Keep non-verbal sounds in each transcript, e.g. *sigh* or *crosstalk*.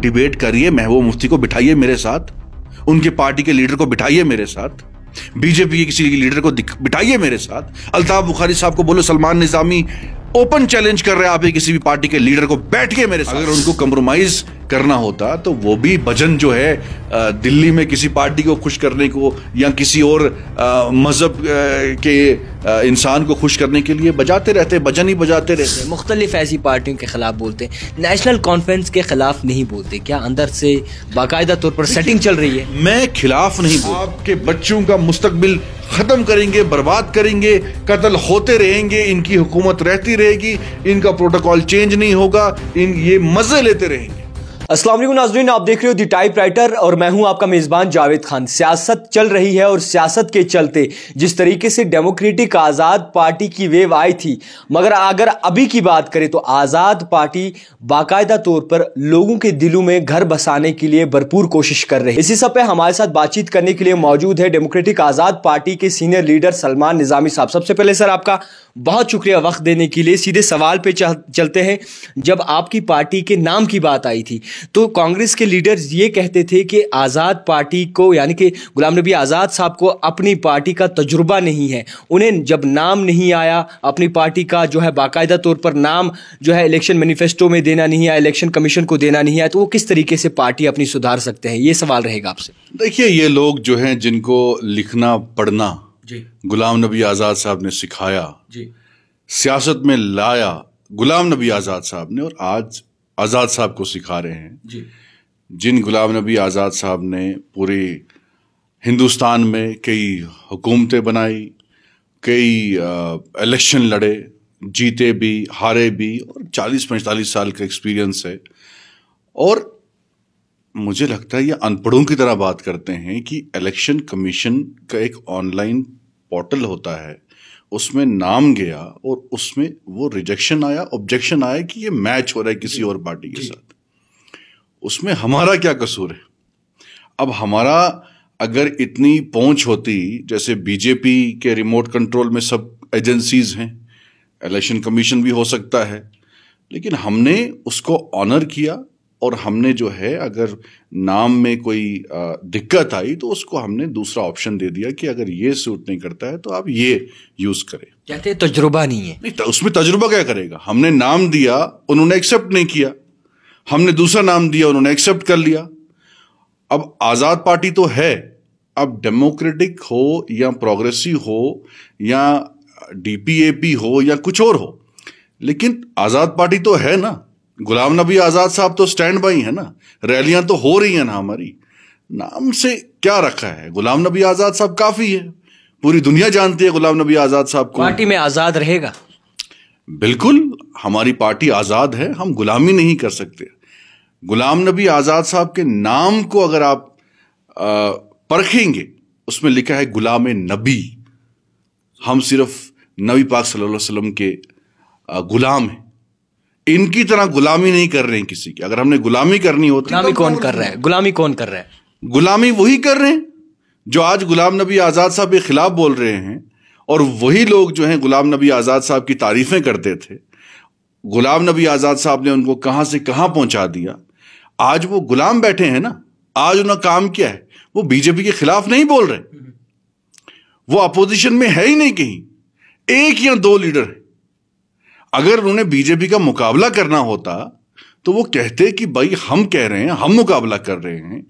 debate करिए महबूब मुफ्ती को बिठाइए मेरे साथ उनके पार्टी के लीडर को बिठाइए मेरे साथ बीजेपी के किसी लीडर को बिठाइए मेरे साथ अल्ताफ बुखारी साहब को बोलो सलमान निजामी ओपन चैलेंज कर रहे हैं आप किसी भी पार्टी के लीडर को बैठ के मेरे साथ अगर उनको कंप्रोमाइज करना होता तो वो भी भजन जो है दिल्ली में किसी पार्टी को खुश करने को या किसी और मज़हब के इंसान को खुश करने के लिए बजाते रहते भजन ही बजाते रहते मुख्तलिफ ऐसी पार्टियों के ख़िलाफ़ बोलते नेशनल कॉन्फ्रेंस के ख़िलाफ़ नहीं बोलते क्या अंदर से बाकायदा तौर पर सेटिंग चल रही है मैं खिलाफ नहीं आपके बच्चों का मुस्तबिल ख़त्म करेंगे बर्बाद करेंगे कत्ल होते रहेंगे इनकी हुकूमत रहती रहेगी इनका प्रोटोकॉल चेंज नहीं होगा इन ये मज़े लेते रहेंगे असलम नाजरीन आप देख रहे हो दी टाइप राइटर और मैं हूं आपका मेज़बान जावेद खान सियासत चल रही है और सियासत के चलते जिस तरीके से डेमोक्रेटिक आज़ाद पार्टी की वेव आई थी मगर अगर अभी की बात करें तो आज़ाद पार्टी बाकायदा तौर पर लोगों के दिलों में घर बसाने के लिए भरपूर कोशिश कर रही है इसी सब पे हमारे साथ बातचीत करने के लिए मौजूद है डेमोक्रेटिक आज़ाद पार्टी के सीनियर लीडर सलमान निज़ामी साहब सबसे पहले सर आपका बहुत शुक्रिया वक्त देने के लिए सीधे सवाल पे चलते हैं जब आपकी पार्टी के नाम की बात आई थी तो कांग्रेस के लीडर ये कहते थे कि आज़ाद पार्टी को यानी कि गुलाम नबी आज़ाद साहब को अपनी पार्टी का तजुर्बा नहीं है उन्हें जब नाम नहीं आया अपनी पार्टी का जो है बाकायदा तौर पर नाम जो है इलेक्शन मैनिफेस्टो में देना नहीं आया इलेक्शन कमीशन को देना नहीं आया तो वो किस तरीके से पार्टी अपनी सुधार सकते हैं ये सवाल रहेगा आपसे देखिए ये लोग जो हैं जिनको लिखना पढ़ना गुलाम नबी आज़ाद साहब ने सिखाया सियासत में लाया गुलाम नबी आज़ाद साहब ने और आज आज़ाद साहब को सिखा रहे हैं जी जिन गुलाम नबी आज़ाद साहब ने पूरे हिंदुस्तान में कई हुकूमतें बनाई कई इलेक्शन लड़े जीते भी हारे भी और 40-45 साल का एक्सपीरियंस है और मुझे लगता है ये अनपढ़ों की तरह बात करते हैं कि इलेक्शन कमीशन का एक ऑनलाइन पोर्टल होता है उसमें नाम गया और उसमें वो रिजेक्शन आया ऑब्जेक्शन आया कि ये मैच हो रहा है किसी और पार्टी के साथ उसमें हमारा क्या कसूर है अब हमारा अगर इतनी पहुंच होती जैसे बीजेपी के रिमोट कंट्रोल में सब एजेंसीज हैं इलेक्शन कमीशन भी हो सकता है लेकिन हमने उसको ऑनर किया और हमने जो है अगर नाम में कोई दिक्कत आई तो उसको हमने दूसरा ऑप्शन दे दिया कि अगर ये सूट नहीं करता है तो आप ये यूज़ करें कहते तजुर्बा नहीं है नहीं तो उसमें तजुर्बा क्या करेगा हमने नाम दिया उन्होंने एक्सेप्ट नहीं किया हमने दूसरा नाम दिया उन्होंने एक्सेप्ट कर लिया अब आज़ाद पार्टी तो है अब डेमोक्रेटिक हो या प्रोग्रेसिव हो या डीपीएपी हो या कुछ और हो लेकिन आज़ाद पार्टी तो है ना गुलाम नबी आज़ाद साहब तो स्टैंड बाई है ना रैलियां तो हो रही हैं ना हमारी नाम से क्या रखा है गुलाम नबी आज़ाद साहब काफ़ी है पूरी दुनिया जानती है गुलाम नबी आज़ाद साहब को पार्टी में आज़ाद रहेगा बिल्कुल हमारी पार्टी आज़ाद है हम गुलामी नहीं कर सकते गुलाम नबी आज़ाद साहब के नाम को अगर आप परखेंगे उसमें लिखा है गुलाम नबी हम सिर्फ नबी पाक सल्लल्लाहु अलैहि वसल्लम के गुलाम हैं इनकी तरह गुलामी नहीं कर रहे हैं किसी की अगर हमने गुलामी करनी होती गुलामी तो कौन कर रहा है गुलामी कौन कर रहा है गुलामी वही कर रहे हैं जो आज गुलाम नबी आज़ाद साहब के खिलाफ बोल रहे हैं और वही लोग जो हैं गुलाम नबी आज़ाद साहब की तारीफें करते थे गुलाम नबी आज़ाद साहब ने उनको कहां से कहां पहुंचा दिया आज वो गुलाम बैठे हैं ना आज उन्होंने काम किया है वो बीजेपी के खिलाफ नहीं बोल रहे वो अपोजिशन में है ही नहीं कहीं एक या दो लीडर है अगर उन्हें बीजेपी का मुकाबला करना होता तो वो कहते कि भाई हम कह रहे हैं हम मुकाबला कर रहे हैं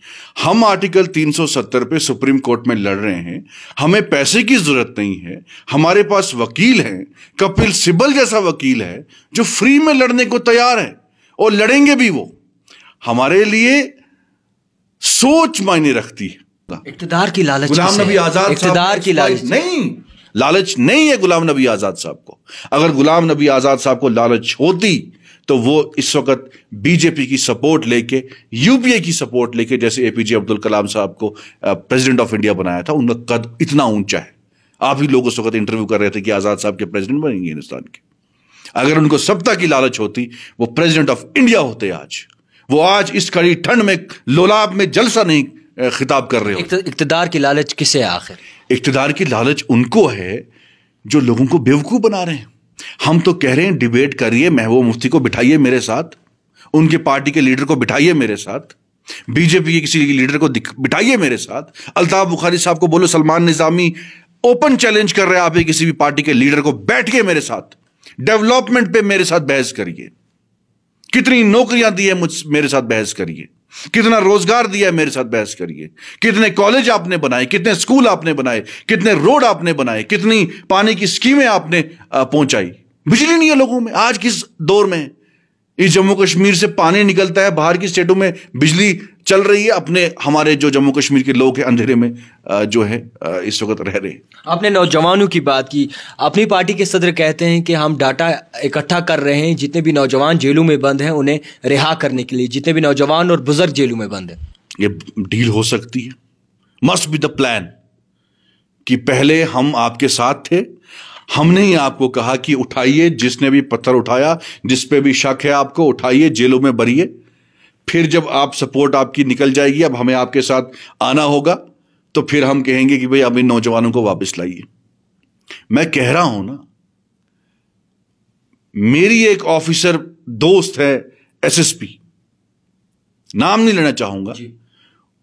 हम आर्टिकल 370 पे सुप्रीम कोर्ट में लड़ रहे हैं हमें पैसे की जरूरत नहीं है हमारे पास वकील हैं कपिल सिब्बल जैसा वकील है जो फ्री में लड़ने को तैयार है और लड़ेंगे भी वो हमारे लिए सोच मायने रखती है इकतदार की लालच नबी आजाद इकतदार की लालच नहीं लालच नहीं है गुलाम नबी आज़ाद साहब को अगर गुलाम नबी आज़ाद साहब को लालच होती तो वो इस वक्त बीजेपी की सपोर्ट लेके यूपीए की सपोर्ट लेके जैसे एपीजे अब्दुल कलाम साहब को प्रेसिडेंट ऑफ इंडिया बनाया था उनका कद इतना ऊंचा है आप ही लोग उस वक्त इंटरव्यू कर रहे थे कि आज़ाद साहब के प्रेसिडेंट बनेंगे हिंदुस्तान के अगर उनको सप्ताह की लालच होती वो प्रेसिडेंट ऑफ इंडिया होते आज वो आज इस कड़ी ठंड में लोलाब में जलसा नहीं खिताब कर रहे हो इकतदार की लालच किसे आखिर इकतदार की लालच उनको है जो लोगों को बेवकूफ़ बना रहे हैं हम तो कह रहे हैं डिबेट करिए महबूब मुफ्ती को बिठाइए मेरे साथ उनके पार्टी के लीडर को बिठाइए मेरे साथ बीजेपी के किसी लीडर को बिठाइए मेरे साथ अल्ताफ बुखारी साहब को बोलो सलमान निजामी ओपन चैलेंज कर रहे हैं आप किसी भी पार्टी के लीडर को बैठ के मेरे साथ डेवलपमेंट पे मेरे साथ बहस करिए कितनी नौकरियां दी है मुझ मेरे साथ बहस करिए कितना रोजगार दिया है मेरे साथ बहस करिए कितने कॉलेज आपने बनाए कितने स्कूल आपने बनाए कितने रोड आपने बनाए कितनी पानी की स्कीमें आपने पहुंचाई बिजली नहीं है लोगों में आज किस दौर में इस जम्मू कश्मीर से पानी निकलता है बाहर की स्टेटों में बिजली चल रही है अपने हमारे जो जम्मू कश्मीर के लोग हैं अंधेरे में जो है इस वक्त रह रहे हैं आपने नौजवानों की बात की अपनी पार्टी के सदर कहते हैं कि हम डाटा इकट्ठा कर रहे हैं जितने भी नौजवान जेलों में बंद हैं उन्हें रिहा करने के लिए जितने भी नौजवान और बुजुर्ग जेलों में बंद हैं ये डील हो सकती है मस्ट बी द प्लान कि पहले हम आपके साथ थे हमने ही आपको कहा कि उठाइए जिसने भी पत्थर उठाया जिसपे भी शक है आपको उठाइए जेलों में भरिए फिर जब आप सपोर्ट आपकी निकल जाएगी अब हमें आपके साथ आना होगा तो फिर हम कहेंगे कि भाई अब इन नौजवानों को वापस लाइए मैं कह रहा हूं ना मेरी एक ऑफिसर दोस्त है एसएसपी नाम नहीं लेना चाहूंगा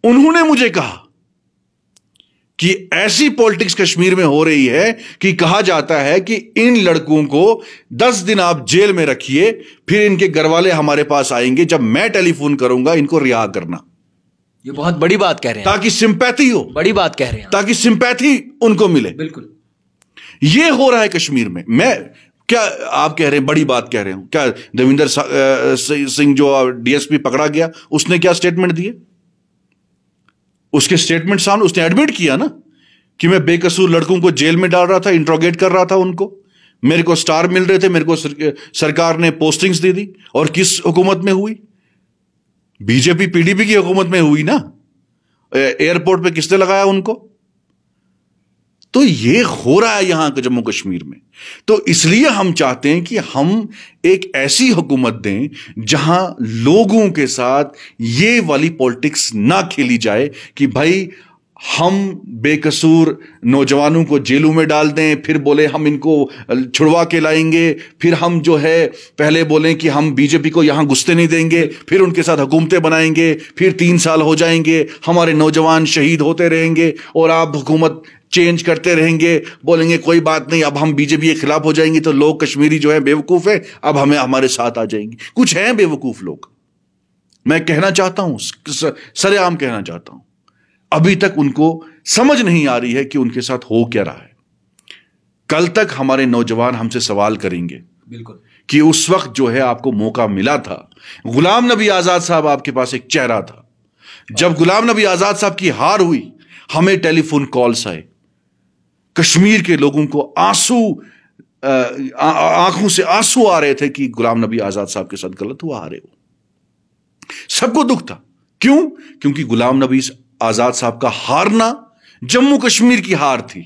उन्होंने मुझे कहा कि ऐसी पॉलिटिक्स कश्मीर में हो रही है कि कहा जाता है कि इन लड़कों को दस दिन आप जेल में रखिए फिर इनके घरवाले हमारे पास आएंगे जब मैं टेलीफोन करूंगा इनको रिहा करना ये बहुत बड़ी बात कह रहे हैं ताकि सिंपैथी हो बड़ी बात कह रहे हैं ताकि सिंपैथी उनको मिले बिल्कुल ये हो रहा है कश्मीर में मैं क्या आप कह रहे हैं बड़ी बात कह रहे हो क्या देविंदर सिंह जो डीएसपी पकड़ा गया उसने क्या स्टेटमेंट दिए उसके स्टेटमेंट सामने उसने एडमिट किया ना कि मैं बेकसूर लड़कों को जेल में डाल रहा था इंट्रोगेट कर रहा था उनको मेरे को स्टार मिल रहे थे मेरे को सरकार ने पोस्टिंग्स दे दी और किस हुकूमत में हुई बीजेपी पीडीपी की हुकूमत में हुई ना एयरपोर्ट पे किसने लगाया उनको तो ये हो रहा है यहां के जम्मू कश्मीर में तो इसलिए हम चाहते हैं कि हम एक ऐसी हुकूमत दें जहां लोगों के साथ ये वाली पॉलिटिक्स ना खेली जाए कि भाई हम बेकसूर नौजवानों को जेलों में डाल दें फिर बोले हम इनको छुड़वा के लाएंगे फिर हम जो है पहले बोलें कि हम बीजेपी को यहाँ घुसते नहीं देंगे फिर उनके साथ हुकूमतें बनाएंगे फिर तीन साल हो जाएंगे हमारे नौजवान शहीद होते रहेंगे और आप हुकूमत चेंज करते रहेंगे बोलेंगे कोई बात नहीं अब हम बीजेपी के खिलाफ हो जाएंगे तो लोग कश्मीरी जो है बेवकूफ़ है अब हमें हमारे साथ आ जाएंगे कुछ हैं बेवकूफ़ लोग मैं कहना चाहता हूँ सरेआम कहना चाहता हूँ अभी तक उनको समझ नहीं आ रही है कि उनके साथ हो क्या रहा है कल तक हमारे नौजवान हमसे सवाल करेंगे बिल्कुल कि उस वक्त जो है आपको मौका मिला था गुलाम नबी आज़ाद साहब आपके पास एक चेहरा था जब गुलाम नबी आज़ाद साहब की हार हुई हमें टेलीफोन कॉल्स आए कश्मीर के लोगों को आंसू आंखों से आंसू आ रहे थे कि गुलाम नबी आज़ाद साहब के साथ गलत हुआ हारे हो सबको दुख था क्यों क्योंकि गुलाम नबी आज़ाद साहब का हारना जम्मू कश्मीर की हार थी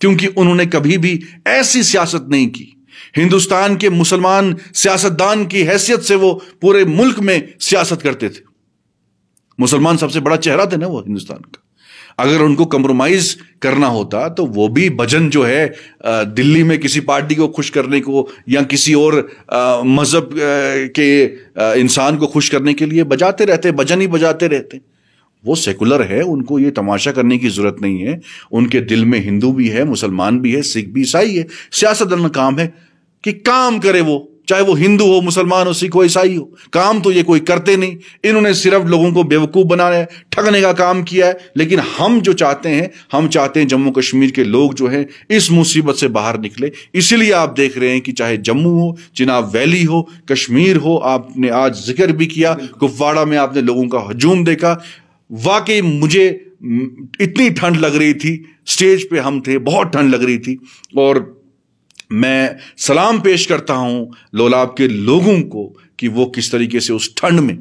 क्योंकि उन्होंने कभी भी ऐसी सियासत नहीं की हिंदुस्तान के मुसलमान सियासतदान की हैसियत से वो पूरे मुल्क में सियासत करते थे मुसलमान सबसे बड़ा चेहरा था ना वो हिंदुस्तान का अगर उनको कंप्रोमाइज करना होता तो वो भी भजन जो है दिल्ली में किसी पार्टी को खुश करने को या किसी और मज़हब के इंसान को खुश करने के लिए बजाते रहते भजन ही बजाते रहते वो सेकुलर है उनको ये तमाशा करने की ज़रूरत नहीं है उनके दिल में हिंदू भी है मुसलमान भी है सिख भी ईसाई है सियासत काम है कि काम करे वो चाहे वो हिंदू हो मुसलमान हो सिख हो ईसाई हो काम तो ये कोई करते नहीं इन्होंने सिर्फ लोगों को बेवकूफ़ है ठगने का काम किया है लेकिन हम जो चाहते हैं हम चाहते हैं जम्मू कश्मीर के लोग जो हैं इस मुसीबत से बाहर निकले इसीलिए आप देख रहे हैं कि चाहे जम्मू हो चिनाब वैली हो कश्मीर हो आपने आज जिक्र भी किया कुपवाड़ा में आपने लोगों का हजूम देखा वाकई मुझे इतनी ठंड लग रही थी स्टेज पे हम थे बहुत ठंड लग रही थी और मैं सलाम पेश करता हूं लोलाब के लोगों को कि वो किस तरीके से उस ठंड में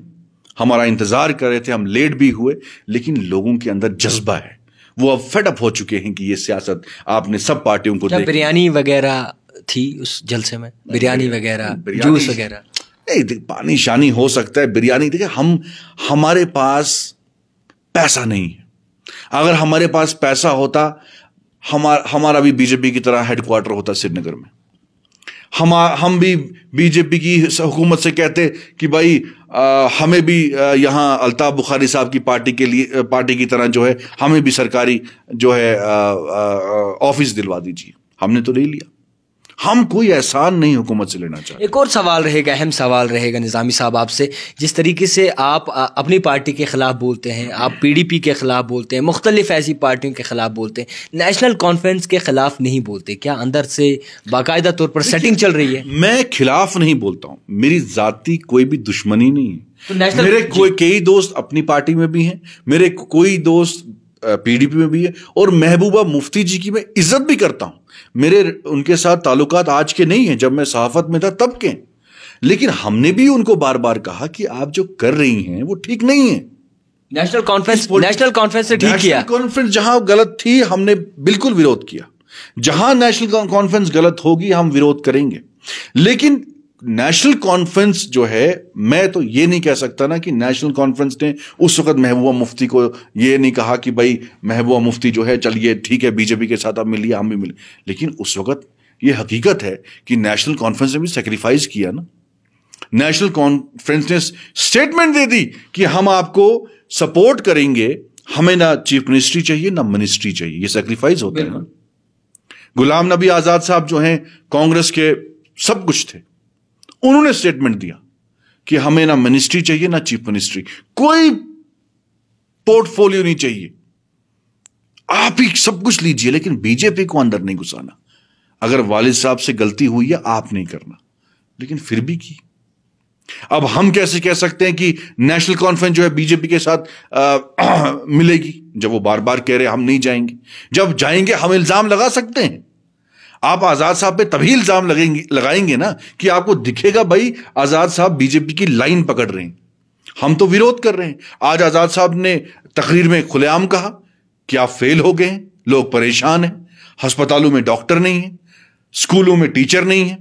हमारा इंतज़ार कर रहे थे हम लेट भी हुए लेकिन लोगों के अंदर जज्बा है वो अब फेडअप हो चुके हैं कि ये सियासत आपने सब पार्टियों को बिरयानी वगैरह थी उस जलसे में बिरयानी वगैरह जूस वगैरह नहीं पानी शानी हो सकता है बिरयानी देखिए हम हमारे पास पैसा नहीं है अगर हमारे पास पैसा होता हमार हमारा भी बीजेपी की तरह हेडक्वार्टर होता श्रीनगर में हम हम भी बीजेपी की हुकूमत से कहते कि भाई आ, हमें भी यहाँ अल्ताफ़ बुखारी साहब की पार्टी के लिए पार्टी की तरह जो है हमें भी सरकारी जो है ऑफिस दिलवा दीजिए हमने तो नहीं लिया हम कोई एहसान नहीं हुकूमत से लेना चाहते एक और सवाल रहेगा अहम सवाल रहेगा निज़ामी साहब आपसे जिस तरीके से आप अपनी पार्टी के ख़िलाफ़ बोलते हैं आप पीडीपी के ख़िलाफ़ बोलते हैं मुख्तलिफ ऐसी पार्टियों के ख़िलाफ़ बोलते हैं नेशनल कॉन्फ्रेंस के ख़िलाफ़ नहीं बोलते क्या अंदर से बाकायदा तौर पर सेटिंग चल रही है मैं खिलाफ नहीं बोलता हूँ मेरी जाति कोई भी दुश्मनी नहीं है तो मेरे कोई कई दोस्त अपनी पार्टी में भी हैं मेरे कोई दोस्त पीडीपी में भी है और महबूबा मुफ्ती जी की मैं इज्जत भी करता हूं मेरे उनके साथ ताल्लुकात आज के नहीं है जब मैं सहाफत में था तब के लेकिन हमने भी उनको बार बार कहा कि आप जो कर रही हैं वो ठीक नहीं है नेशनल कॉन्फ्रेंस नेशनल कॉन्फ्रेंस ने ठीक किया कॉन्फ्रेंस जहां गलत थी हमने बिल्कुल विरोध किया जहां नेशनल कॉन्फ्रेंस गलत होगी हम विरोध करेंगे लेकिन नेशनल कॉन्फ्रेंस जो है मैं तो ये नहीं कह सकता ना कि नेशनल कॉन्फ्रेंस ने उस वक्त महबूबा मुफ्ती को ये नहीं कहा कि भाई महबूबा मुफ्ती जो है चलिए ठीक है बीजेपी के साथ आप मिलिए हम भी मिले लेकिन उस वक्त ये हकीकत है कि नेशनल कॉन्फ्रेंस ने भी सेक्रीफाइस किया ना नेशनल कॉन्फ्रेंस ने स्टेटमेंट दे दी कि हम आपको सपोर्ट करेंगे हमें ना चीफ मिनिस्ट्री चाहिए ना मिनिस्ट्री चाहिए ये सेक्रीफाइस होते हैं ना गुलाम नबी आज़ाद साहब जो हैं कांग्रेस के सब कुछ थे उन्होंने स्टेटमेंट दिया कि हमें ना मिनिस्ट्री चाहिए ना चीफ मिनिस्ट्री कोई पोर्टफोलियो नहीं चाहिए आप ही सब कुछ लीजिए लेकिन बीजेपी को अंदर नहीं घुसाना अगर वालिद साहब से गलती हुई है आप नहीं करना लेकिन फिर भी की अब हम कैसे कह सकते हैं कि नेशनल कॉन्फ्रेंस जो है बीजेपी के साथ आ, *clears throat* मिलेगी जब वो बार बार कह रहे हम नहीं जाएंगे जब जाएंगे हम इल्जाम लगा सकते हैं आप आज़ाद साहब पे तभी इल्ज़ाम लगेंगे लगाएंगे ना कि आपको दिखेगा भाई आज़ाद साहब बीजेपी की लाइन पकड़ रहे हैं हम तो विरोध कर रहे हैं आज आज़ाद साहब ने तकरीर में खुलेआम कहा कि आप फेल हो गए हैं लोग परेशान हैं अस्पतालों में डॉक्टर नहीं है स्कूलों में टीचर नहीं है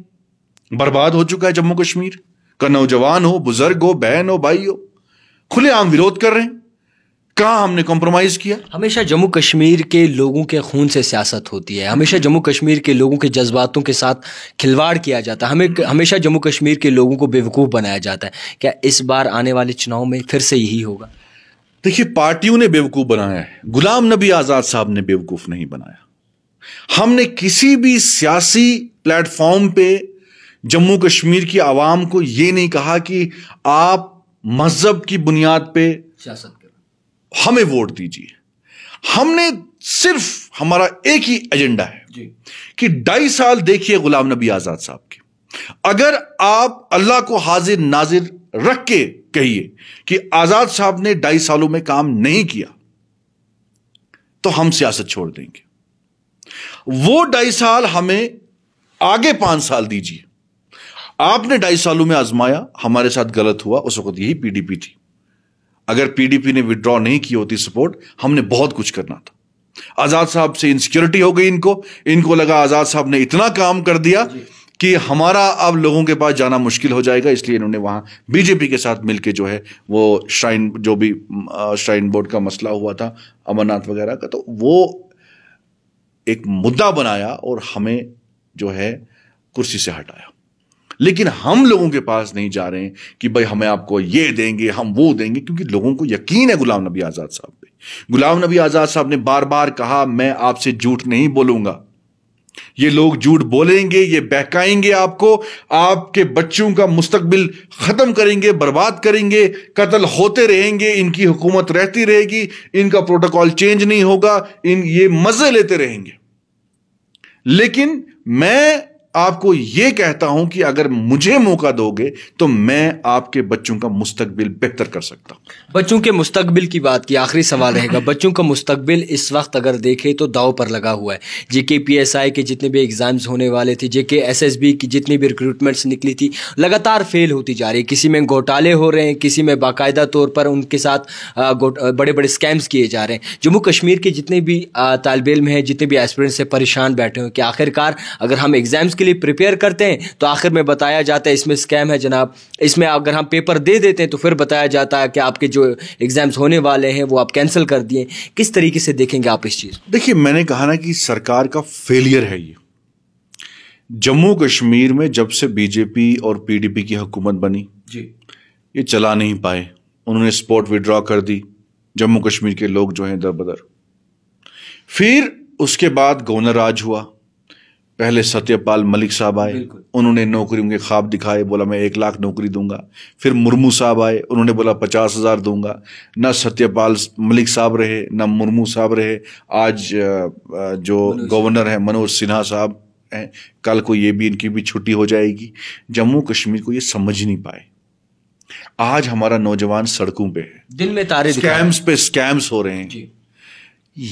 बर्बाद हो चुका है जम्मू कश्मीर का नौजवान हो बुजुर्ग हो बहन हो भाई हो खुलेआम विरोध कर रहे हैं कहा हमने कॉम्प्रोमाइज किया हमेशा जम्मू कश्मीर के लोगों के खून से सियासत होती है हमेशा जम्मू कश्मीर के लोगों के जज्बातों के साथ खिलवाड़ किया जाता है हमें हमेशा जम्मू कश्मीर के लोगों को बेवकूफ़ बनाया जाता है क्या इस बार आने वाले चुनाव में फिर से यही होगा देखिए पार्टियों ने बेवकूफ़ बनाया है गुलाम नबी आज़ाद साहब ने बेवकूफ़ नहीं बनाया हमने किसी भी सियासी प्लेटफॉर्म पे जम्मू कश्मीर की आवाम को ये नहीं कहा कि आप मजहब की बुनियाद पे सियासत हमें वोट दीजिए हमने सिर्फ हमारा एक ही एजेंडा है कि ढाई साल देखिए गुलाम नबी आजाद साहब के अगर आप अल्लाह को हाजिर नाजिर रख के कहिए कि आजाद साहब ने ढाई सालों में काम नहीं किया तो हम सियासत छोड़ देंगे वो ढाई साल हमें आगे पांच साल दीजिए आपने ढाई सालों में आजमाया हमारे साथ गलत हुआ उस वक्त यही पीडीपी थी अगर पीडीपी ने विड्रॉ नहीं की होती सपोर्ट हमने बहुत कुछ करना था आजाद साहब से इनसिक्योरिटी हो गई इनको इनको लगा आजाद साहब ने इतना काम कर दिया कि हमारा अब लोगों के पास जाना मुश्किल हो जाएगा इसलिए इन्होंने वहां बीजेपी के साथ मिलकर जो है वो श्राइन जो भी श्राइन बोर्ड का मसला हुआ था अमरनाथ वगैरह का तो वो एक मुद्दा बनाया और हमें जो है कुर्सी से हटाया लेकिन हम लोगों के पास नहीं जा रहे हैं कि भाई हमें आपको ये देंगे हम वो देंगे क्योंकि लोगों को यकीन है गुलाम नबी आज़ाद साहब पे गुलाम नबी आज़ाद साहब ने बार बार कहा मैं आपसे झूठ नहीं बोलूंगा ये लोग झूठ बोलेंगे ये बहकाएंगे आपको आपके बच्चों का मुस्तकबिल ख़त्म करेंगे बर्बाद करेंगे कत्ल होते रहेंगे इनकी हुकूमत रहती रहेगी इनका प्रोटोकॉल चेंज नहीं होगा इन ये मज़े लेते रहेंगे लेकिन मैं आपको ये कहता हूं कि अगर मुझे मौका दोगे तो मैं आपके बच्चों का मुस्तकबिल बेहतर कर सकता हूं बच्चों के मुस्तकबिल की बात की आखिरी सवाल रहेगा *laughs* बच्चों का मुस्तकबिल इस वक्त अगर देखे तो दाव पर लगा हुआ है जेके आई के जितने भी एग्ज़ाम्स होने वाले थे जेके बी की जितनी भी रिक्रूटमेंट्स निकली थी लगातार फेल होती जा रही है किसी में घोटाले हो रहे हैं किसी में बाकायदा तौर पर उनके साथ बड़े बड़े स्कैम्स किए जा रहे हैं जम्मू कश्मीर के जितने भी तालब इम हैं जितने भी एस्पिरेंट्स से परेशान बैठे हुए कि आखिरकार अगर हम एग्ज़ाम्स के लिए प्रिपेयर करते हैं तो आखिर में बताया जाता है इसमें स्कैम है जनाब इसमें अगर हम पेपर दे देते हैं तो फिर बताया जाता है कि आपके जो एग्ज़ाम्स होने वाले हैं वो आप कैंसिल कर दिए किस तरीके से देखेंगे आप इस चीज़ देखिए मैंने कहा ना कि सरकार का फेलियर है ये जम्मू कश्मीर में जब से बीजेपी और पीडीपी की हुकूमत बनी जी ये चला नहीं पाए उन्होंने स्पोर्ट विड्रॉ कर दी जम्मू कश्मीर के लोग जो हैं दर बदर फिर उसके बाद गवर्नर राज हुआ पहले सत्यपाल मलिक साहब आए उन्होंने नौकरियों के ख्वाब दिखाए बोला मैं एक लाख नौकरी दूंगा फिर मुर्मू साहब आए उन्होंने बोला पचास हज़ार दूंगा ना सत्यपाल मलिक साहब रहे ना मुर्मू साहब रहे आज जो गवर्नर हैं मनोज सिन्हा साहब हैं कल को ये भी इनकी भी छुट्टी हो जाएगी जम्मू कश्मीर को ये समझ नहीं पाए आज हमारा नौजवान सड़कों पे है दिन में तारे स्कैम्स पे स्कैम्स हो रहे हैं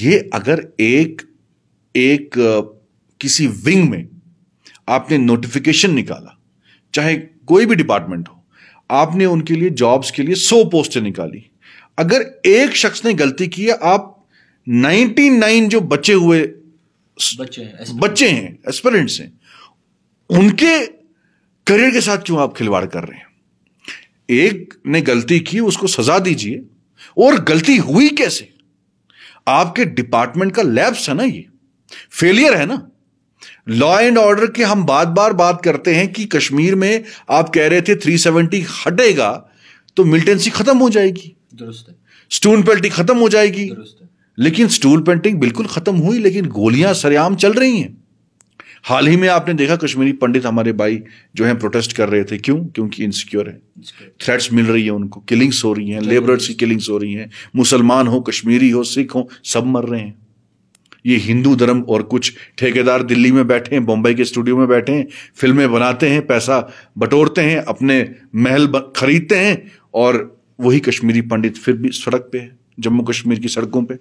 ये अगर एक एक किसी विंग में आपने नोटिफिकेशन निकाला चाहे कोई भी डिपार्टमेंट हो आपने उनके लिए जॉब्स के लिए सौ पोस्टें निकाली अगर एक शख्स ने गलती की है आप 99 जो बचे हुए बच्चे हैं बच्चे हैं एस्पेरेंट्स हैं उनके करियर के साथ क्यों आप खिलवाड़ कर रहे हैं एक ने गलती की उसको सजा दीजिए और गलती हुई कैसे आपके डिपार्टमेंट का लैब्स है ना ये फेलियर है ना लॉ एंड ऑर्डर के हम बार बार बात करते हैं कि कश्मीर में आप कह रहे थे 370 हटेगा तो मिलिटेंसी खत्म हो जाएगी दुरुस्त पेंटिंग स्टून पेल्टिंग खत्म हो जाएगी लेकिन स्टूल पेंटिंग बिल्कुल खत्म हुई लेकिन गोलियां सरेआम चल रही हैं हाल ही में आपने देखा कश्मीरी पंडित हमारे भाई जो हैं प्रोटेस्ट कर रहे थे क्यों क्योंकि इनसिक्योर है थ्रेट्स मिल रही है उनको किलिंग्स हो रही हैं लेबरर्स की किलिंग्स हो रही हैं मुसलमान हो कश्मीरी हो सिख हो सब मर रहे हैं ये हिंदू धर्म और कुछ ठेकेदार दिल्ली में बैठे हैं बम्बई के स्टूडियो में बैठे हैं फिल्में बनाते हैं पैसा बटोरते हैं अपने महल खरीदते हैं और वही कश्मीरी पंडित फिर भी सड़क पे है जम्मू कश्मीर की सड़कों पे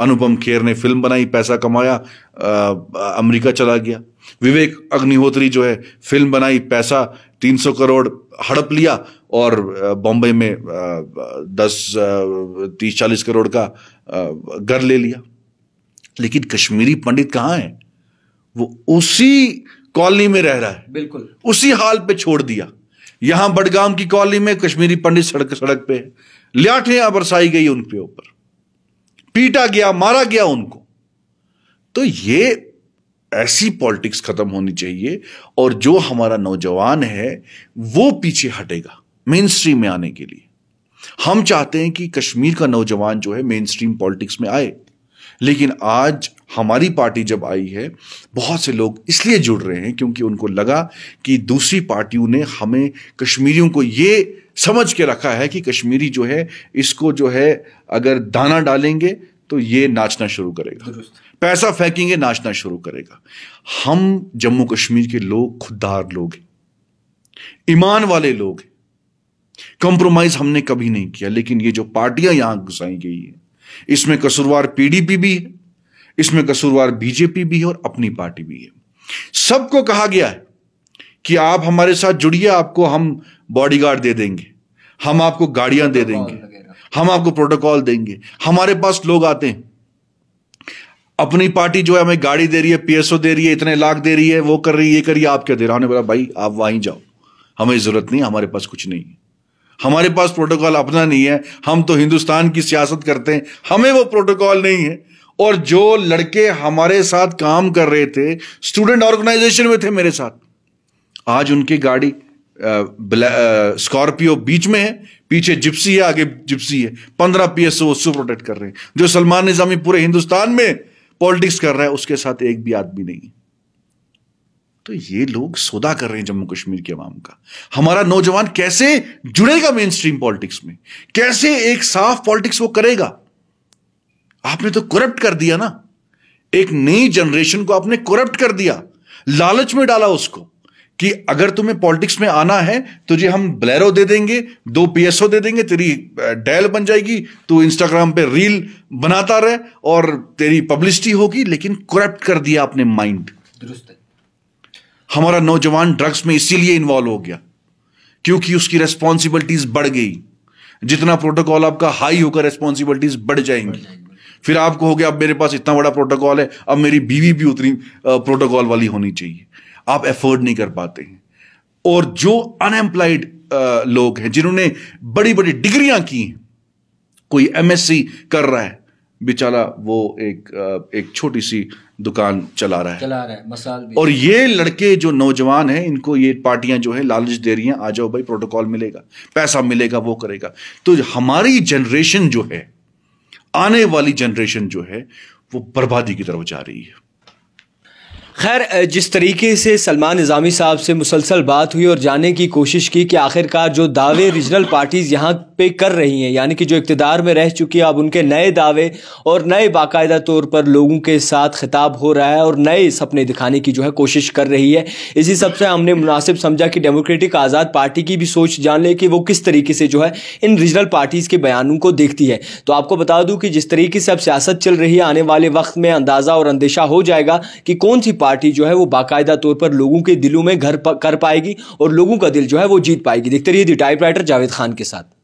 अनुपम खेर ने फिल्म बनाई पैसा कमाया अमेरिका चला गया विवेक अग्निहोत्री जो है फिल्म बनाई पैसा 300 करोड़ हड़प लिया और बॉम्बे में दस तीस चालीस करोड़ का घर ले लिया लेकिन कश्मीरी पंडित कहाँ है वो उसी कॉलोनी में रह रहा है बिल्कुल उसी हाल पे छोड़ दिया यहां बडगाम की कॉलोनी में कश्मीरी पंडित सड़क सड़क पे लाठियां बरसाई गई उनके ऊपर पीटा गया मारा गया उनको तो ये ऐसी पॉलिटिक्स खत्म होनी चाहिए और जो हमारा नौजवान है वो पीछे हटेगा मेन स्ट्रीम में आने के लिए हम चाहते हैं कि कश्मीर का नौजवान जो है मेन स्ट्रीम पॉलिटिक्स में आए लेकिन आज हमारी पार्टी जब आई है बहुत से लोग इसलिए जुड़ रहे हैं क्योंकि उनको लगा कि दूसरी पार्टियों ने हमें कश्मीरियों को ये समझ के रखा है कि कश्मीरी जो है इसको जो है अगर दाना डालेंगे तो ये नाचना शुरू करेगा पैसा फेंकेंगे नाचना शुरू करेगा हम जम्मू कश्मीर के लोग खुददार लोग हैं ईमान वाले लोग हैं कंप्रोमाइज हमने कभी नहीं किया लेकिन ये जो पार्टियां यहां घुसाई गई है इसमें कसूरवार पीडीपी भी है इसमें कसूरवार बीजेपी भी है और अपनी पार्टी भी है सबको कहा गया है कि आप हमारे साथ जुड़िए आपको हम बॉडीगार्ड दे देंगे हम आपको गाड़ियां दे देंगे हम आपको प्रोटोकॉल देंगे हमारे पास लोग आते हैं अपनी पार्टी जो है हमें गाड़ी दे रही है पीएसओ दे रही है इतने लाख दे रही है वो कर रही है ये करिए आप क्या दे रहा हूं बोला भाई आप वहीं जाओ हमें जरूरत नहीं हमारे पास कुछ नहीं है हमारे पास प्रोटोकॉल अपना नहीं है हम तो हिंदुस्तान की सियासत करते हैं हमें वो प्रोटोकॉल नहीं है और जो लड़के हमारे साथ काम कर रहे थे स्टूडेंट ऑर्गेनाइजेशन में थे मेरे साथ आज उनकी गाड़ी स्कॉर्पियो बीच में है पीछे जिप्सी है आगे जिप्सी है पंद्रह पी एस उसको प्रोटेक्ट कर रहे हैं जो सलमान निजामी पूरे हिंदुस्तान में पॉलिटिक्स कर रहा है उसके साथ एक भी आदमी नहीं है तो ये लोग सौदा कर रहे हैं जम्मू कश्मीर के अवाम का हमारा नौजवान कैसे जुड़ेगा मेन स्ट्रीम पॉलिटिक्स में कैसे एक साफ पॉलिटिक्स वो करेगा आपने तो करप्ट कर दिया ना एक नई जनरेशन को आपने करप्ट कर दिया लालच में डाला उसको कि अगर तुम्हें पॉलिटिक्स में आना है तो जी हम ब्लैरो दे देंगे दो पीएसओ दे देंगे तेरी डैल बन जाएगी तू इंस्टाग्राम पे रील बनाता रहे और तेरी पब्लिसिटी होगी लेकिन करप्ट कर दिया आपने माइंड दुरुस्त हमारा नौजवान ड्रग्स में इसीलिए इन्वॉल्व हो गया क्योंकि उसकी रेस्पॉन्सिबिलिटीज बढ़ गई जितना प्रोटोकॉल आपका हाई होगा रेस्पॉन्सिबिलिटीज बढ़ जाएंगी फिर आप कहोगे अब मेरे पास इतना बड़ा प्रोटोकॉल है अब मेरी बीवी भी उतनी प्रोटोकॉल वाली होनी चाहिए आप एफोर्ड नहीं कर पाते हैं और जो अनएम्प्लॉयड लोग हैं जिन्होंने बड़ी बड़ी डिग्रियां की हैं कोई एमएससी कर रहा है बेचारा वो एक एक छोटी सी दुकान चला रहा है चला रहा है मसाल भी और ये लड़के जो नौजवान हैं इनको ये पार्टियां जो है लालच दे रही हैं आ जाओ भाई प्रोटोकॉल मिलेगा पैसा मिलेगा वो करेगा तो हमारी जनरेशन जो है आने वाली जनरेशन जो है वो बर्बादी की तरफ जा रही है खैर जिस तरीके से सलमान निज़ामी साहब से मुसलसल बात हुई और जाने की कोशिश की कि आखिरकार जो दावे रीजनल पार्टीज़ यहाँ पे कर रही हैं यानी कि जो इकतदार में रह चुकी है अब उनके नए दावे और नए बाकायदा तौर पर लोगों के साथ खिताब हो रहा है और नए सपने दिखाने की जो है कोशिश कर रही है इसी सबसे हमने मुनासिब समझा कि डेमोक्रेटिक आज़ाद पार्टी की भी सोच जान ले कि वो किस तरीके से जो है इन रीजनल पार्टीज़ के बयानों को देखती है तो आपको बता दूँ कि जिस तरीके से अब सियासत चल रही है आने वाले वक्त में अंदाज़ा और अंदेशा हो जाएगा कि कौन सी पार्टी जो है वो बाकायदा तौर पर लोगों के दिलों में घर कर पाएगी और लोगों का दिल जो है वो जीत पाएगी देखते रहिए दी टाइपराइटर जावेद खान के साथ